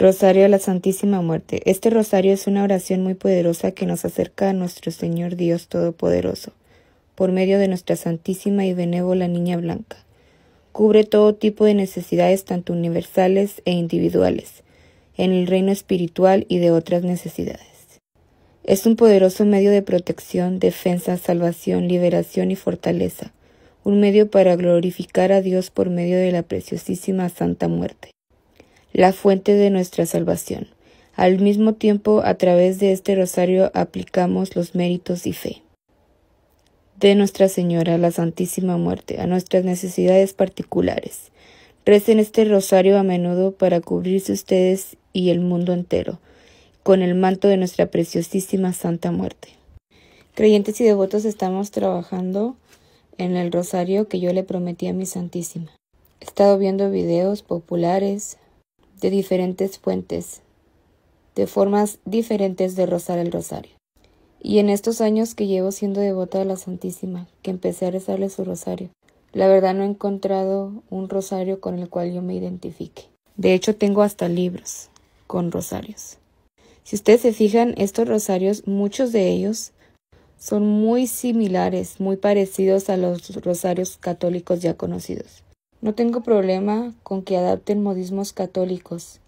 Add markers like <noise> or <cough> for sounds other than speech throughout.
Rosario a la Santísima Muerte. Este rosario es una oración muy poderosa que nos acerca a nuestro Señor Dios Todopoderoso, por medio de nuestra Santísima y Benévola Niña Blanca. Cubre todo tipo de necesidades, tanto universales e individuales, en el reino espiritual y de otras necesidades. Es un poderoso medio de protección, defensa, salvación, liberación y fortaleza, un medio para glorificar a Dios por medio de la preciosísima Santa Muerte la fuente de nuestra salvación. Al mismo tiempo, a través de este rosario aplicamos los méritos y fe de Nuestra Señora, la Santísima Muerte, a nuestras necesidades particulares. Recen este rosario a menudo para cubrirse ustedes y el mundo entero con el manto de nuestra preciosísima Santa Muerte. Creyentes y devotos estamos trabajando en el rosario que yo le prometí a mi Santísima. He estado viendo videos populares, de diferentes fuentes, de formas diferentes de rozar el rosario. Y en estos años que llevo siendo devota de la Santísima, que empecé a rezarle su rosario, la verdad no he encontrado un rosario con el cual yo me identifique. De hecho, tengo hasta libros con rosarios. Si ustedes se fijan, estos rosarios, muchos de ellos, son muy similares, muy parecidos a los rosarios católicos ya conocidos. No tengo problema con que adapten modismos católicos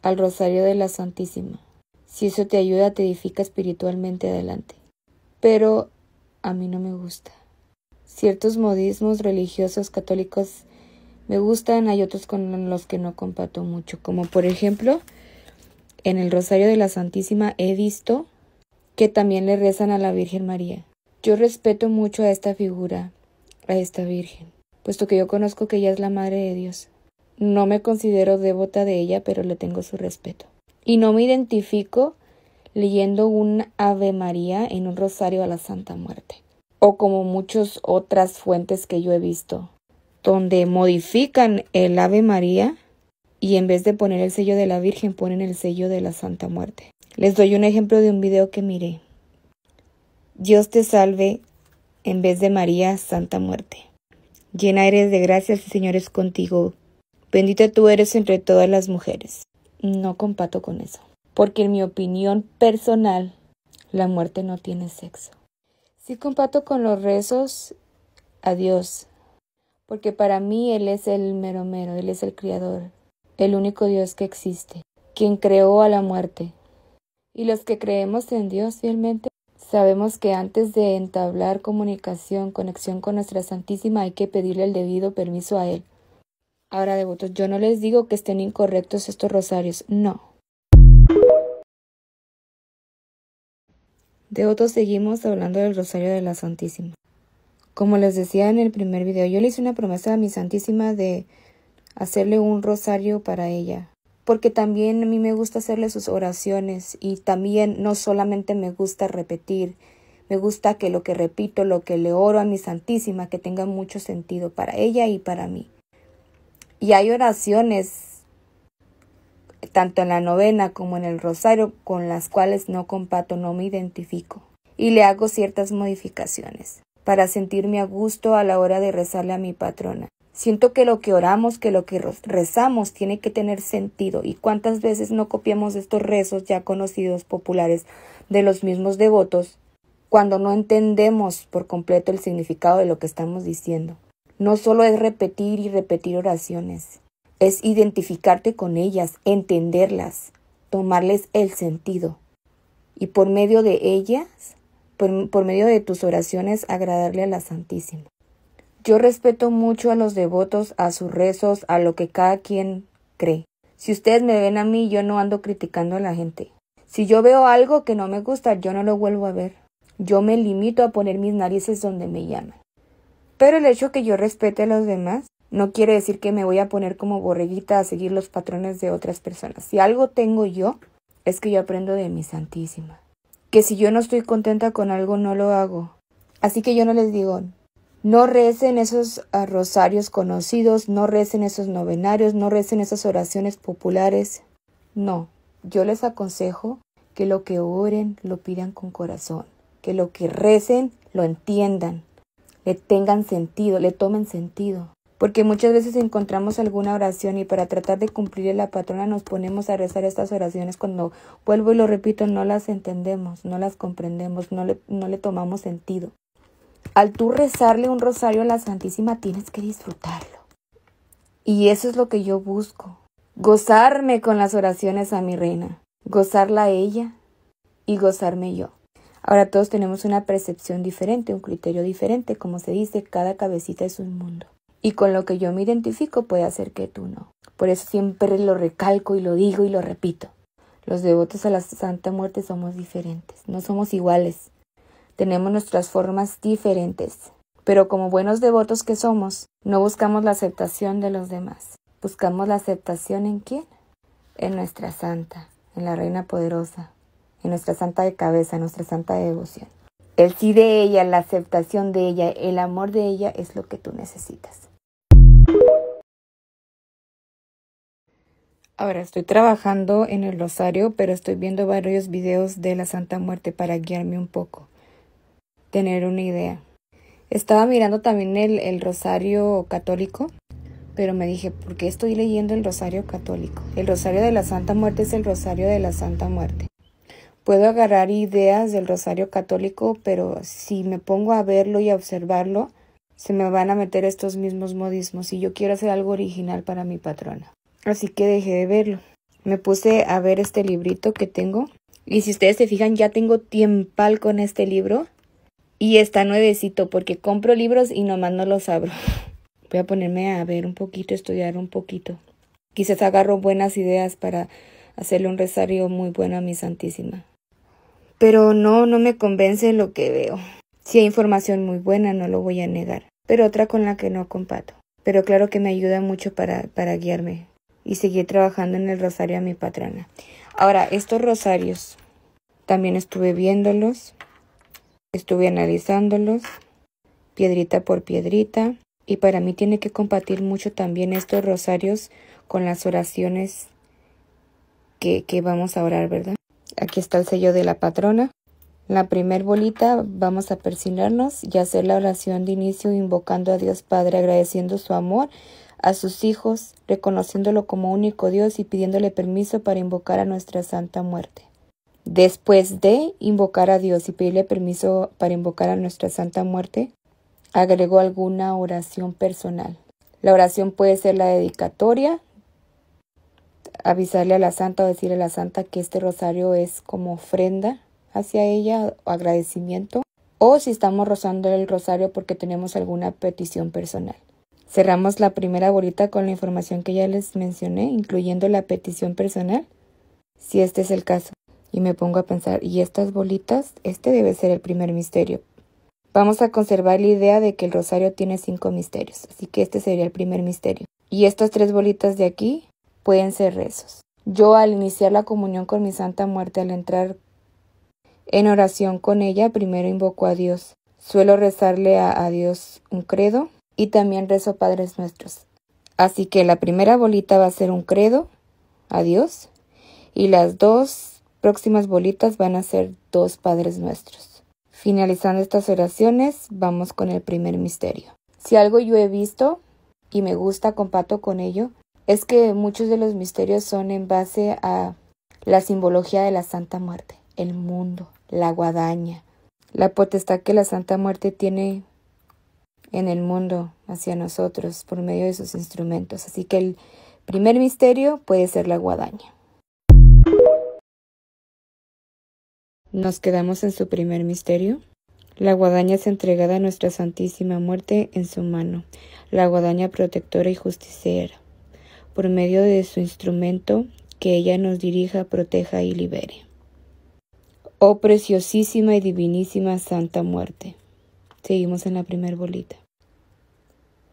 al Rosario de la Santísima. Si eso te ayuda, te edifica espiritualmente adelante. Pero a mí no me gusta. Ciertos modismos religiosos católicos me gustan, hay otros con los que no comparto mucho, como por ejemplo, en el Rosario de la Santísima he visto que también le rezan a la Virgen María. Yo respeto mucho a esta figura, a esta Virgen puesto que yo conozco que ella es la Madre de Dios. No me considero devota de ella, pero le tengo su respeto. Y no me identifico leyendo un Ave María en un rosario a la Santa Muerte, o como muchas otras fuentes que yo he visto, donde modifican el Ave María y en vez de poner el sello de la Virgen ponen el sello de la Santa Muerte. Les doy un ejemplo de un video que miré. Dios te salve en vez de María, Santa Muerte llena eres de gracias, el Señor es contigo. Bendita tú eres entre todas las mujeres. No compato con eso, porque en mi opinión personal, la muerte no tiene sexo. Sí compato con los rezos a Dios, porque para mí Él es el mero mero, Él es el Criador, el único Dios que existe, quien creó a la muerte. Y los que creemos en Dios fielmente, Sabemos que antes de entablar comunicación, conexión con nuestra Santísima, hay que pedirle el debido permiso a Él. Ahora, devotos, yo no les digo que estén incorrectos estos rosarios, no. Devotos, seguimos hablando del rosario de la Santísima. Como les decía en el primer video, yo le hice una promesa a mi Santísima de hacerle un rosario para ella porque también a mí me gusta hacerle sus oraciones y también no solamente me gusta repetir, me gusta que lo que repito, lo que le oro a mi Santísima, que tenga mucho sentido para ella y para mí. Y hay oraciones, tanto en la novena como en el rosario, con las cuales no compato, no me identifico. Y le hago ciertas modificaciones para sentirme a gusto a la hora de rezarle a mi patrona. Siento que lo que oramos, que lo que rezamos tiene que tener sentido y cuántas veces no copiamos estos rezos ya conocidos populares de los mismos devotos cuando no entendemos por completo el significado de lo que estamos diciendo. No solo es repetir y repetir oraciones, es identificarte con ellas, entenderlas, tomarles el sentido y por medio de ellas, por, medio de tus oraciones, agradarle a la Santísima. Yo respeto mucho a los devotos, a sus rezos, a lo que cada quien cree. Si ustedes me ven a mí, yo no ando criticando a la gente. Si yo veo algo que no me gusta, yo no lo vuelvo a ver. Yo me limito a poner mis narices donde me llaman. Pero el hecho que yo respete a los demás no quiere decir que me voy a poner como borreguita a seguir los patrones de otras personas. Si algo tengo yo, es que yo aprendo de mi Santísima. Que si yo no estoy contenta con algo, no lo hago. Así que yo no les digo, no recen esos ah, rosarios conocidos, no recen esos novenarios, no recen esas oraciones populares. No, yo les aconsejo que lo que oren lo pidan con corazón, que lo que recen lo entiendan, le tengan sentido, le tomen sentido. Porque muchas veces encontramos alguna oración y para tratar de cumplir la patrona nos ponemos a rezar estas oraciones cuando, vuelvo y lo repito, no las entendemos, no las comprendemos, no le, no le tomamos sentido al tú rezarle un rosario a la Santísima tienes que disfrutarlo. Y eso es lo que yo busco. Gozarme con las oraciones a mi reina, gozarla a ella y gozarme yo. Ahora todos tenemos una percepción diferente, un criterio diferente, como se dice, cada cabecita es un mundo. Y con lo que yo me identifico puede hacer que tú no. Por eso siempre lo recalco y lo digo y lo repito. Los devotos a la Santa Muerte somos diferentes, no somos iguales tenemos nuestras formas diferentes. Pero como buenos devotos que somos, no buscamos la aceptación de los demás. Buscamos la aceptación en quién? En nuestra santa, en la reina poderosa, en nuestra santa de cabeza, en nuestra santa de devoción. El sí de ella, la aceptación de ella, el amor de ella es lo que tú necesitas. Ahora estoy trabajando en el rosario, pero estoy viendo varios videos de la Santa Muerte para guiarme un poco tener una idea. Estaba mirando también el, rosario católico, pero me dije, ¿por qué estoy leyendo el rosario católico? El rosario de la Santa Muerte es el rosario de la Santa Muerte. Puedo agarrar ideas del rosario católico, pero si me pongo a verlo y a observarlo, se me van a meter estos mismos modismos y yo quiero hacer algo original para mi patrona. Así que dejé de verlo. Me puse a ver este librito que tengo. Y si ustedes se fijan, ya tengo tiempal con este libro. Y está nuevecito porque compro libros y nomás no los abro. <laughs> Voy a ponerme a ver un poquito, estudiar un poquito. Quizás agarro buenas ideas para hacerle un rosario muy bueno a mi Santísima. Pero no, no me convence lo que veo. Si hay información muy buena, no lo voy a negar, pero otra con la que no compato. Pero claro que me ayuda mucho para, para guiarme y seguir trabajando en el rosario a mi patrona. Ahora, estos rosarios, también estuve viéndolos. Estuve analizándolos piedrita por piedrita y para mí tiene que compartir mucho también estos rosarios con las oraciones que, vamos a orar, ¿verdad? Aquí está el sello de la patrona. La primer bolita vamos a persignarnos y hacer la oración de inicio invocando a Dios Padre, agradeciendo su amor a sus hijos, reconociéndolo como único Dios y pidiéndole permiso para invocar a nuestra santa muerte. Después de invocar a Dios y pedirle permiso para invocar a nuestra Santa Muerte, agregó alguna oración personal. La oración puede ser la dedicatoria, avisarle a la santa o decirle a la santa que este rosario es como ofrenda hacia ella o agradecimiento, o si estamos rozando el rosario porque tenemos alguna petición personal. Cerramos la primera bolita con la información que ya les mencioné, incluyendo la petición personal, si este es el caso y me pongo a pensar, ¿y estas bolitas? Este debe ser el primer misterio. Vamos a conservar la idea de que el rosario tiene cinco misterios, así que este sería el primer misterio. Y estas tres bolitas de aquí pueden ser rezos. Yo al iniciar la comunión con mi Santa Muerte, al entrar en oración con ella, primero invoco a Dios. Suelo rezarle a, Dios un credo y también rezo Padres Nuestros. Así que la primera bolita va a ser un credo a Dios y las dos próximas bolitas van a ser dos Padres Nuestros. Finalizando estas oraciones, vamos con el primer misterio. Si algo yo he visto y me gusta, compato con ello, es que muchos de los misterios son en base a la simbología de la Santa Muerte, el mundo, la guadaña, la potestad que la Santa Muerte tiene en el mundo hacia nosotros por medio de sus instrumentos. Así que el primer misterio puede ser la guadaña. Nos quedamos en su primer misterio. La guadaña es entregada a nuestra Santísima Muerte en su mano, la guadaña protectora y justiciera, por medio de su instrumento que ella nos dirija, proteja y libere. Oh preciosísima y divinísima Santa Muerte. Seguimos en la primer bolita.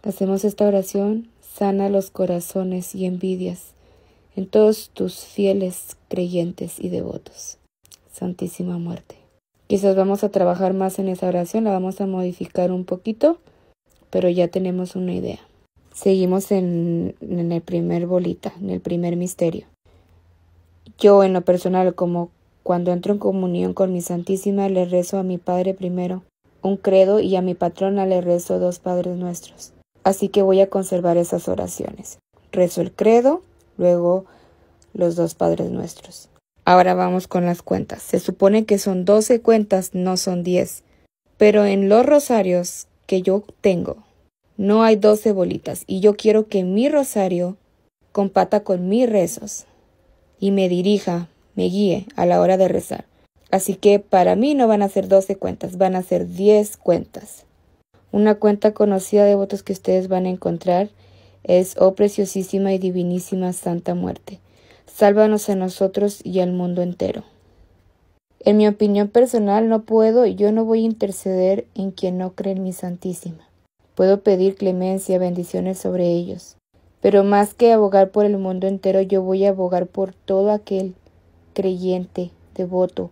Hacemos esta oración, sana los corazones y envidias en todos tus fieles creyentes y devotos. Santísima Muerte. Quizás vamos a trabajar más en esa oración, la vamos a modificar un poquito, pero ya tenemos una idea. Seguimos en, el primer bolita, en el primer misterio. Yo en lo personal, como cuando entro en comunión con mi Santísima, le rezo a mi Padre primero un credo y a mi patrona le rezo dos Padres nuestros. Así que voy a conservar esas oraciones. Rezo el credo, luego los dos Padres nuestros. Ahora vamos con las cuentas. Se supone que son 12 cuentas, no son 10. Pero en los rosarios que yo tengo, no hay 12 bolitas y yo quiero que mi rosario compata con mis rezos y me dirija, me guíe a la hora de rezar. Así que para mí no van a ser 12 cuentas, van a ser 10 cuentas. Una cuenta conocida de votos que ustedes van a encontrar es Oh Preciosísima y Divinísima Santa Muerte. Sálvanos a nosotros y al mundo entero. En mi opinión personal no puedo y yo no voy a interceder en quien no cree en mi Santísima. Puedo pedir clemencia, bendiciones sobre ellos. Pero más que abogar por el mundo entero, yo voy a abogar por todo aquel creyente, devoto,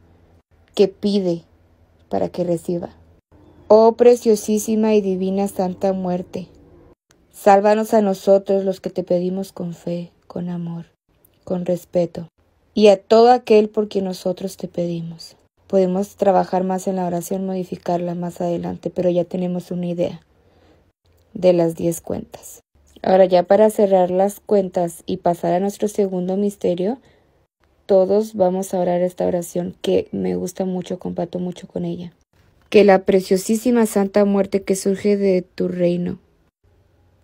que pide para que reciba. Oh preciosísima y divina Santa Muerte, sálvanos a nosotros los que te pedimos con fe, con amor con respeto, y a todo aquel por quien nosotros te pedimos. Podemos trabajar más en la oración, modificarla más adelante, pero ya tenemos una idea de las diez cuentas. Ahora ya para cerrar las cuentas y pasar a nuestro segundo misterio, todos vamos a orar esta oración que me gusta mucho, comparto mucho con ella. Que la preciosísima santa muerte que surge de tu reino,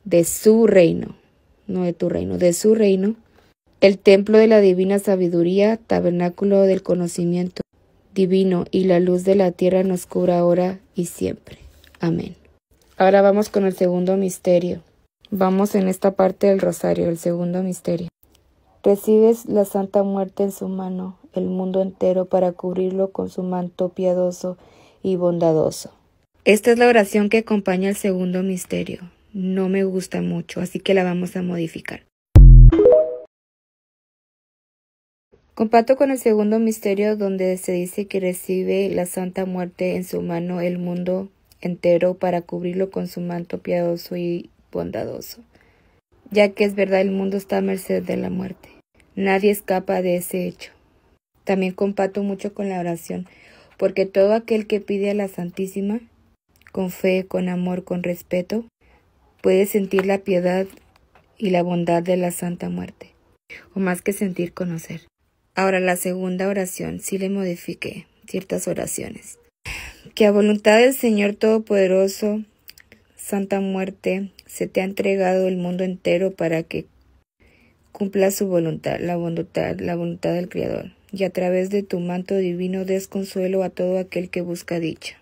de su reino, no de tu reino, de su reino, el templo de la divina sabiduría, tabernáculo del conocimiento divino y la luz de la tierra nos cubra ahora y siempre. Amén. Ahora vamos con el segundo misterio. Vamos en esta parte del rosario, el segundo misterio. Recibes la santa muerte en su mano, el mundo entero para cubrirlo con su manto piadoso y bondadoso. Esta es la oración que acompaña el segundo misterio. No me gusta mucho, así que la vamos a modificar. Comparto con el segundo misterio donde se dice que recibe la Santa Muerte en su mano el mundo entero para cubrirlo con su manto piadoso y bondadoso, ya que es verdad el mundo está a merced de la muerte. Nadie escapa de ese hecho. También comparto mucho con la oración, porque todo aquel que pide a la Santísima, con fe, con amor, con respeto, puede sentir la piedad y la bondad de la Santa Muerte, o más que sentir conocer. Ahora la segunda oración, sí le modifiqué ciertas oraciones. Que a voluntad del Señor Todopoderoso, Santa Muerte, se te ha entregado el mundo entero para que cumpla su voluntad, la voluntad, del Creador, y a través de tu manto divino des consuelo a todo aquel que busca dicha.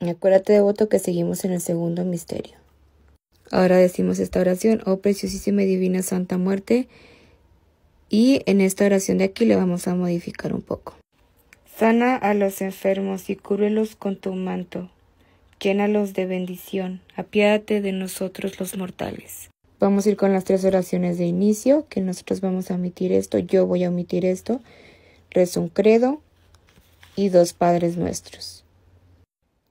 Acuérdate, devoto, que seguimos en el segundo misterio. Ahora decimos esta oración, oh preciosísima y divina Santa Muerte, y en esta oración de aquí le vamos a modificar un poco. Sana a los enfermos y cúbrelos con tu manto. los de bendición. Apiádate de nosotros los mortales. Vamos a ir con las tres oraciones de inicio, que nosotros vamos a omitir esto, yo voy a omitir esto. Rezo un credo y dos padres nuestros.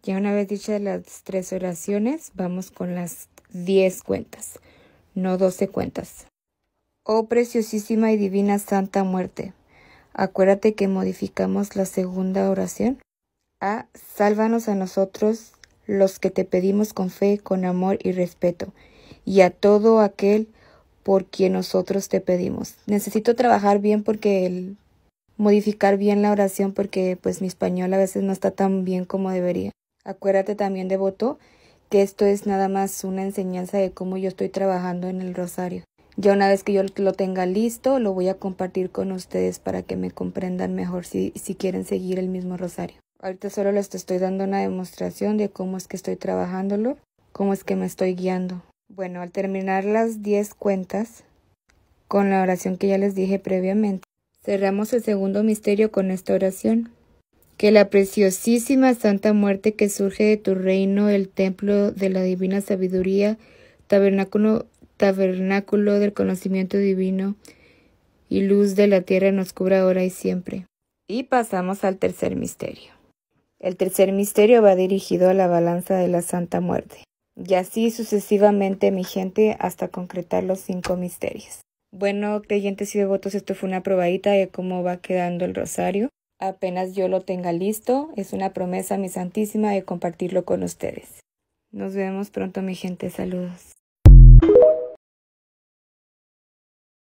Ya una vez dichas las tres oraciones, vamos con las diez cuentas, no doce cuentas. Oh preciosísima y divina Santa Muerte, acuérdate que modificamos la segunda oración. A. Ah, sálvanos a nosotros, los que te pedimos con fe, con amor y respeto, y a todo aquel por quien nosotros te pedimos. Necesito trabajar bien porque el modificar bien la oración porque pues mi español a veces no está tan bien como debería. Acuérdate también, devoto, que esto es nada más una enseñanza de cómo yo estoy trabajando en el rosario. Ya una vez que yo lo tenga listo, lo voy a compartir con ustedes para que me comprendan mejor si, quieren seguir el mismo rosario. Ahorita solo les estoy dando una demostración de cómo es que estoy trabajándolo, cómo es que me estoy guiando. Bueno, al terminar las diez cuentas, con la oración que ya les dije previamente, cerramos el segundo misterio con esta oración. Que la preciosísima Santa Muerte que surge de tu reino, el templo de la divina sabiduría, tabernáculo tabernáculo del conocimiento divino y luz de la tierra nos cubra ahora y siempre. Y pasamos al tercer misterio. El tercer misterio va dirigido a la balanza de la Santa Muerte. Y así sucesivamente, mi gente, hasta concretar los cinco misterios. Bueno, creyentes y devotos, esto fue una probadita de cómo va quedando el rosario. Apenas yo lo tenga listo, es una promesa, mi Santísima, de compartirlo con ustedes. Nos vemos pronto, mi gente. Saludos.